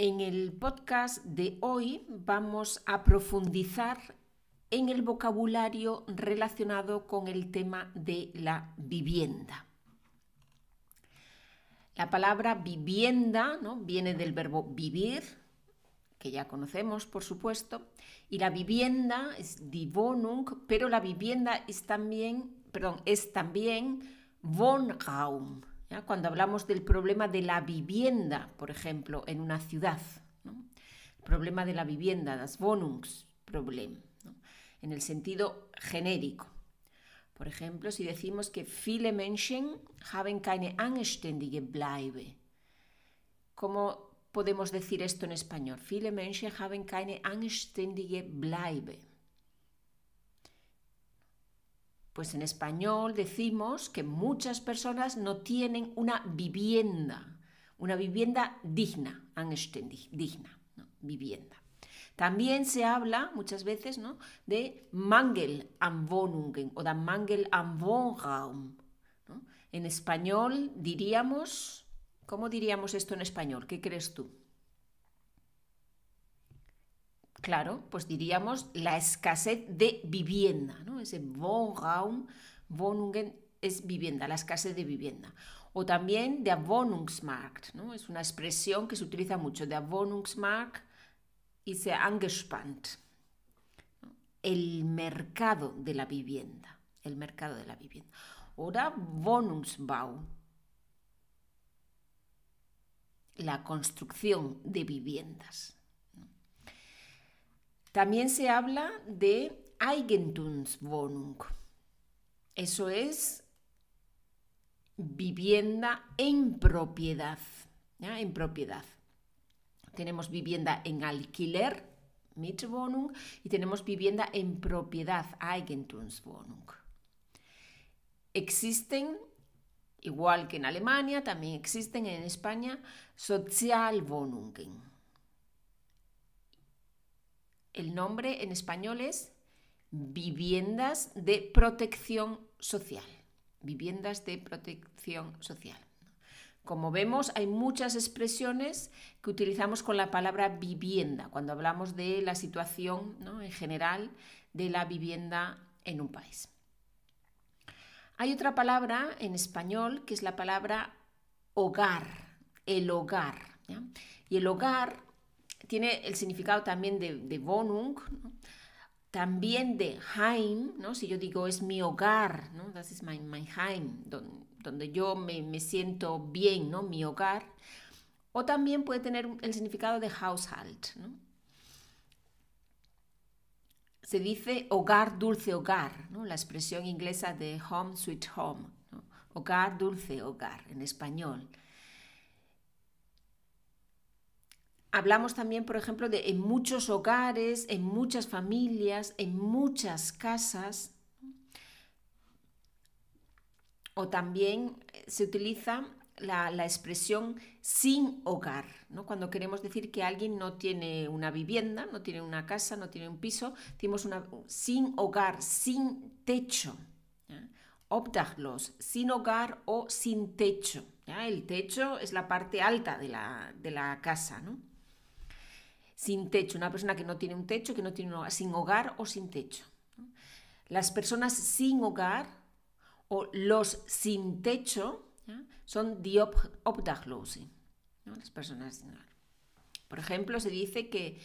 En el podcast de hoy vamos a profundizar en el vocabulario relacionado con el tema de la vivienda. La palabra vivienda ¿no? viene del verbo vivir, que ya conocemos, por supuesto, y la vivienda es die Wohnung, pero la vivienda es también, perdón, es también Wohnraum cuando hablamos del problema de la vivienda, por ejemplo, en una ciudad. El problema de la vivienda, das Wohnungsproblem, en el sentido genérico. Por ejemplo, si decimos que viele Menschen haben keine anständige Bleibe. ¿Cómo podemos decir esto en español? Viele Menschen haben keine anständige Bleibe. Pues en español decimos que muchas personas no tienen una vivienda, una vivienda digna, anständig, digna, vivienda. También se habla muchas veces ¿no? de Mangel am Wohnungen o de Mangel am Wohnraum. En español diríamos, ¿cómo diríamos esto en español? ¿Qué crees tú? claro, pues diríamos la escasez de vivienda, ¿no? Ese Wohnraum, Wohnungen es vivienda, la escasez de vivienda. O también de Wohnungsmarkt, ¿no? Es una expresión que se utiliza mucho, de Wohnungsmarkt y angespannt. El mercado de la vivienda, el mercado de la vivienda. Oder Wohnungsbau, la construcción de viviendas. También se habla de Eigentumswohnung. Eso es vivienda en propiedad. En propiedad. Tenemos vivienda en alquiler, Mietwohnung, y tenemos vivienda en propiedad, Eigentumswohnung. Existen, igual que en Alemania, también existen en España, Sozialwohnungen el nombre en español es viviendas de protección social. Viviendas de protección social. Como vemos, hay muchas expresiones que utilizamos con la palabra vivienda cuando hablamos de la situación en general de la vivienda en un país. Hay otra palabra en español que es la palabra hogar, el hogar. Y el hogar tiene el significado también de, de Wohnung, también de Heim, ¿no? si yo digo es mi hogar, ¿no? is my, donde, yo me, siento bien, ¿no? mi hogar, o también puede tener el significado de household. ¿no? Se dice hogar, dulce hogar, la expresión inglesa de home, sweet home, hogar, dulce hogar en español. Hablamos también, por ejemplo, de en muchos hogares, en muchas familias, en muchas casas. O también eh, se utiliza la, expresión sin hogar, ¿no? cuando queremos decir que alguien no tiene una vivienda, no tiene una casa, no tiene un piso, decimos una, sin hogar, sin techo. Obdachlos, sin hogar o sin techo. El techo es la parte alta de la, de la casa. ¿no? sin techo, una persona que no tiene un techo, que no tiene un hogar, sin hogar o sin techo. Las personas sin hogar o los sin techo son die las personas sin hogar. Por ejemplo, se dice que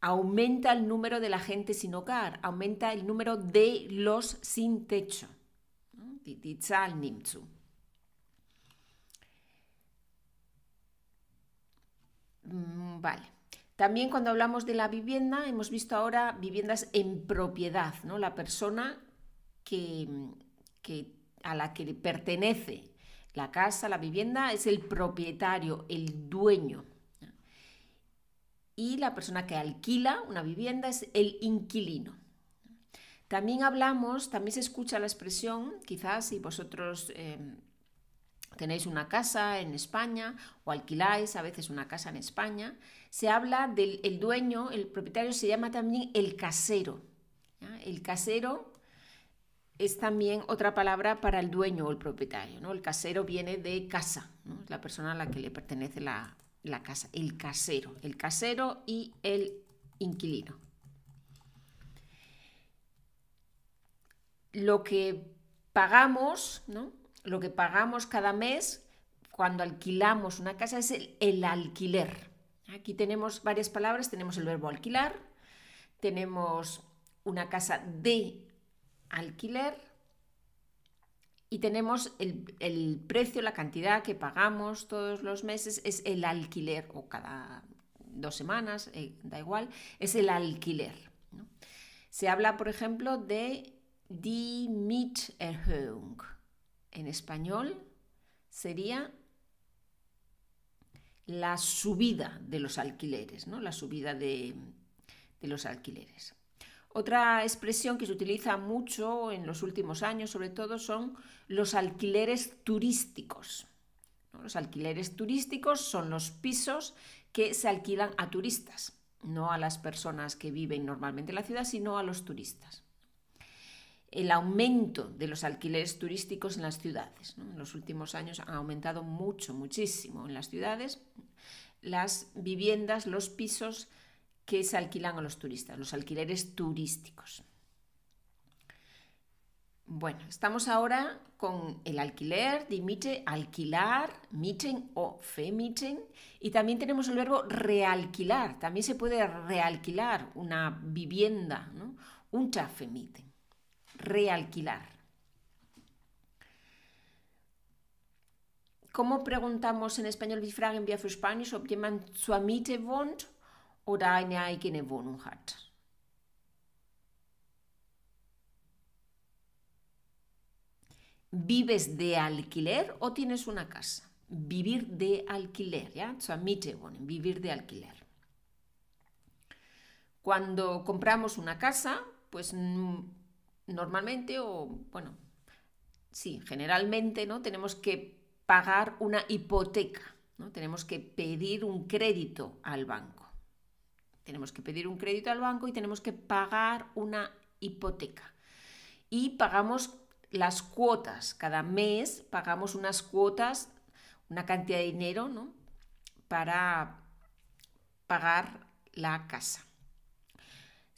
aumenta el número de la gente sin hogar, aumenta el número de los sin techo. Mm, vale. También cuando hablamos de la vivienda, hemos visto ahora viviendas en propiedad, ¿no? La persona que, a la que le pertenece la casa, la vivienda, es el propietario, el dueño. Y la persona que alquila una vivienda es el inquilino. También hablamos, también se escucha la expresión, quizás si vosotros eh, tenéis una casa en España o alquiláis a veces una casa en España, se habla del dueño, el propietario se llama también el casero. El casero es también otra palabra para el dueño o el propietario. ¿no? El casero viene de casa, la persona a la que le pertenece la, la casa, el casero, el casero y el inquilino. Lo que pagamos, ¿no? lo que pagamos cada mes cuando alquilamos una casa es el, alquiler. Aquí tenemos varias palabras, tenemos el verbo alquilar, tenemos una casa de alquiler y tenemos el, precio, la cantidad que pagamos todos los meses, es el alquiler, o cada dos semanas, eh, da igual, es el alquiler. Se habla, por ejemplo, de die Mieterhöhung en español sería la subida de los alquileres, ¿no? la subida de, los alquileres. Otra expresión que se utiliza mucho en los últimos años, sobre todo, son los alquileres turísticos. Los alquileres turísticos son los pisos que se alquilan a turistas, no a las personas que viven normalmente en la ciudad, sino a los turistas el aumento de los alquileres turísticos en las ciudades. En los últimos años han aumentado mucho, muchísimo en las ciudades las viviendas, los pisos que se alquilan a los turistas, los alquileres turísticos. Bueno, estamos ahora con el alquiler, dimite, alquilar, miten o femiten, y también tenemos el verbo realquilar, también se puede realquilar una vivienda, ¿no? un chafemiten realquilar. ¿Cómo preguntamos en español, wie fragen wir für Spanisch, ob jemand zur Miete wohnt oder eine eigene Wohnung hat? ¿Vives de alquiler o tienes una casa? Vivir de alquiler, ¿ya? Zur Miete wohnen, vivir de alquiler. Cuando compramos una casa, pues mm, normalmente o, bueno, sí, generalmente, ¿no? Tenemos que pagar una hipoteca, ¿no? Tenemos que pedir un crédito al banco. Tenemos que pedir un crédito al banco y tenemos que pagar una hipoteca. Y pagamos las cuotas, cada mes pagamos unas cuotas, una cantidad de dinero, ¿no? Para pagar la casa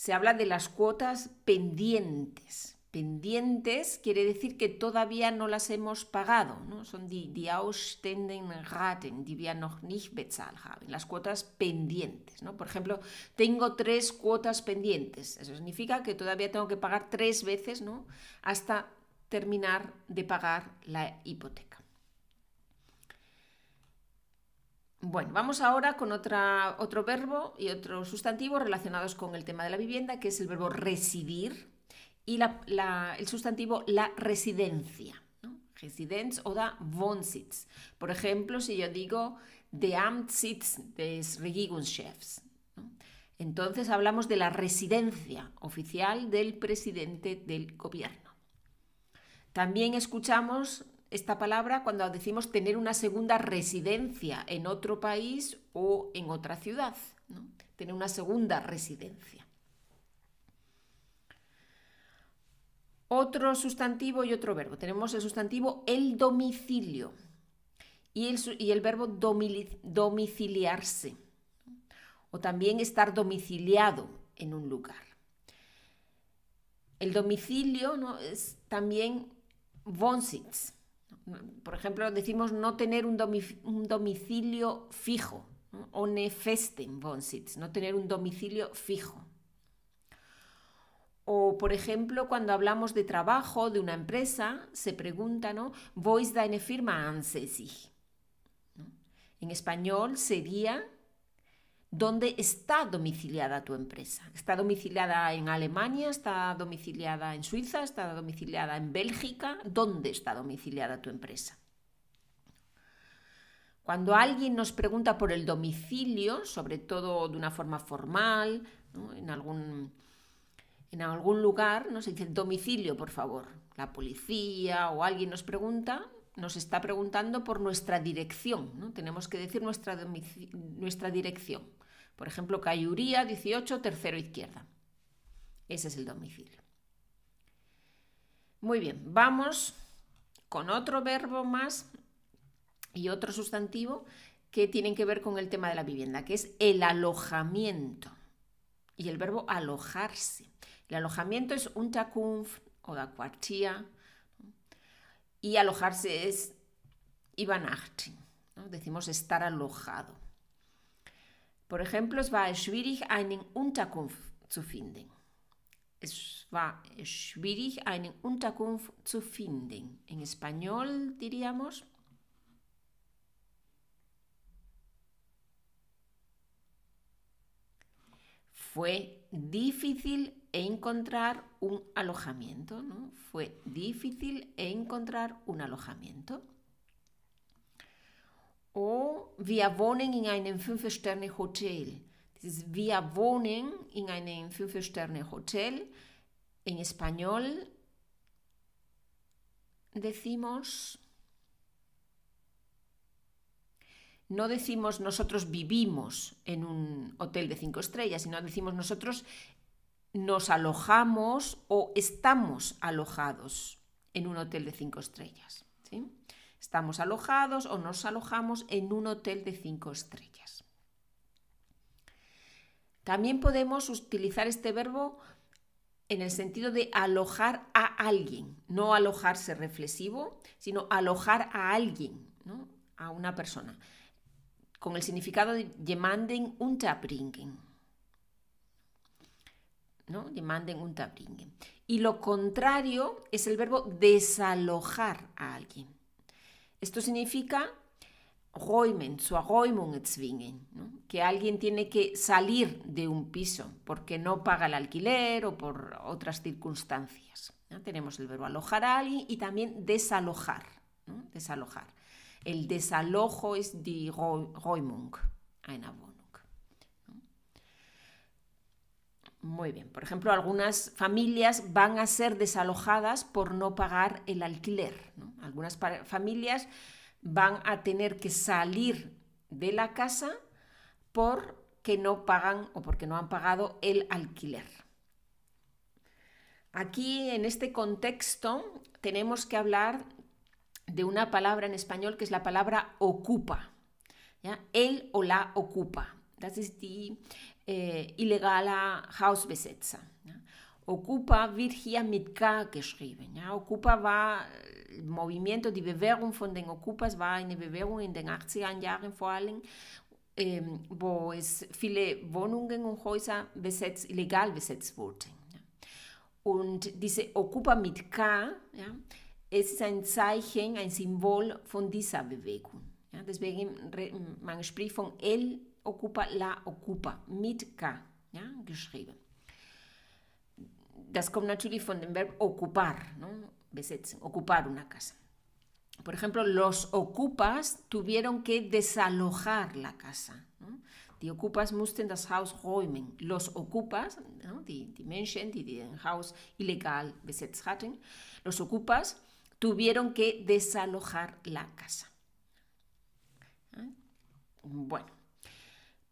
se habla de las cuotas pendientes. Pendientes quiere decir que todavía no las hemos pagado, ¿no? son die, die Raten, die wir noch nicht bezahlt haben, las cuotas pendientes. ¿no? Por ejemplo, tengo tres cuotas pendientes, eso significa que todavía tengo que pagar tres veces ¿no? hasta terminar de pagar la hipoteca. Bueno, vamos ahora con otro verbo y otro sustantivo relacionados con el tema de la vivienda, que es el verbo residir y el sustantivo la residencia. Residenz o Wohnsitz. Por ejemplo, si yo digo de amtsitz des Regierungschefs, entonces hablamos de la residencia oficial del presidente del gobierno. También escuchamos esta palabra cuando decimos tener una segunda residencia en otro país o en otra ciudad, tener una segunda residencia. Otro sustantivo y otro verbo. Tenemos el sustantivo el domicilio y el, verbo domiciliarse o también estar domiciliado en un lugar. El domicilio ¿no? es también Wohnsitz. Por ejemplo, decimos no tener un, domicilio fijo, ¿no? festen no tener un domicilio fijo. O, por ejemplo, cuando hablamos de trabajo de una empresa, se pregunta, ¿no? ¿Vois deine Firma ansässig? En español sería dónde está domiciliada tu empresa. ¿Está domiciliada en Alemania? ¿Está domiciliada en Suiza? ¿Está domiciliada en Bélgica? ¿Dónde está domiciliada tu empresa? Cuando alguien nos pregunta por el domicilio, sobre todo de una forma formal, en, algún, en algún lugar, nos dice domicilio, por favor. La policía o alguien nos pregunta, nos está preguntando por nuestra dirección, tenemos que decir nuestra, dirección. Por ejemplo, Cayuría 18, tercero izquierda. Ese es el domicilio. Muy bien, vamos con otro verbo más y otro sustantivo que tienen que ver con el tema de la vivienda, que es el alojamiento. Y el verbo alojarse. El alojamiento es un takunf o da cuartía y alojarse es übernachten. ¿no? Decimos estar alojado. Por ejemplo, es war schwierig, einen Unterkunft zu finden. Es war schwierig, einen Unterkunft zu finden. En español diríamos. Fue difícil e encontrar un alojamiento, Fue difícil encontrar un alojamiento. O via wohnen in einem hotel Dieses wir wohnen in einem hotel En español decimos... no decimos nosotros vivimos en un hotel de cinco estrellas, sino decimos nosotros nos alojamos o estamos alojados en un hotel de cinco estrellas. Estamos alojados o nos alojamos en un hotel de cinco estrellas. También podemos utilizar este verbo en el sentido de alojar a alguien, no alojarse reflexivo, sino alojar a alguien, a una persona, con el significado de un unterbringen. Demanden un Y lo contrario es el verbo desalojar a alguien. Esto significa räumen, Räumung que alguien tiene que salir de un piso porque no paga el alquiler o por otras circunstancias. ¿no? Tenemos el verbo alojar a alguien y también desalojar, desalojar. El desalojo es die Räumung, Muy bien. Por ejemplo, algunas familias van a ser desalojadas por no pagar el alquiler. Algunas familias van a tener que salir de la casa porque no pagan o porque no han pagado el alquiler. Aquí, en este contexto, tenemos que hablar de una palabra en español que es la palabra ocupa. Él o la ocupa. That is the äh, eh, illegaler Hausbesetzer. Ja. Ocupa wird hier mit K geschrieben. Ja. Ocupa war, Movimiento, die Bewegung von den Ocupas war eine Bewegung in den 80er Jahren vor allem, ähm, wo es viele Wohnungen und Häuser besetzt, illegal besetzt wurden. Ja. Und diese Ocupa mit K, ja, es ist ein Zeichen, ein Symbol von dieser Bewegung. Ja, deswegen man spricht von El ocupa la ocupa, mit K, ja, geschrieben. Das kommt natürlich von dem Verb ocupar, ¿no? Besetzen, ocupar una casa. Por ejemplo, los ocupas tuvieron que desalojar la casa. ¿no? Die Ocupas mussten das Haus räumen. Los Ocupas, ¿no? die, die, Menschen, die den Haus illegal besetzt hatten, los Ocupas tuvieron que desalojar la casa. Bueno,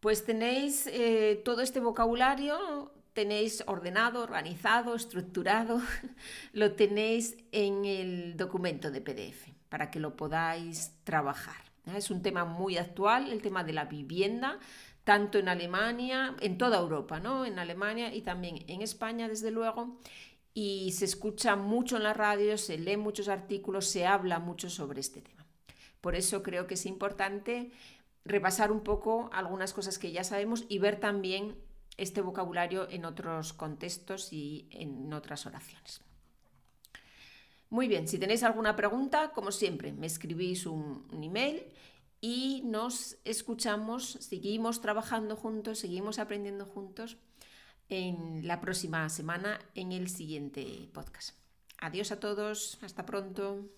pues tenéis eh, todo este vocabulario, tenéis ordenado, organizado, estructurado, lo tenéis en el documento de PDF para que lo podáis trabajar. Es un tema muy actual, el tema de la vivienda, tanto en Alemania, en toda Europa, ¿no? En Alemania y también en España, desde luego. Y se escucha mucho en la radio, se leen muchos artículos, se habla mucho sobre este tema. Por eso creo que es importante repasar un poco algunas cosas que ya sabemos y ver también este vocabulario en otros contextos y en otras oraciones. Muy bien, si tenéis alguna pregunta, como siempre, me escribís un, email y nos escuchamos, seguimos trabajando juntos, seguimos aprendiendo juntos en la próxima semana en el siguiente podcast. Adiós a todos, hasta pronto.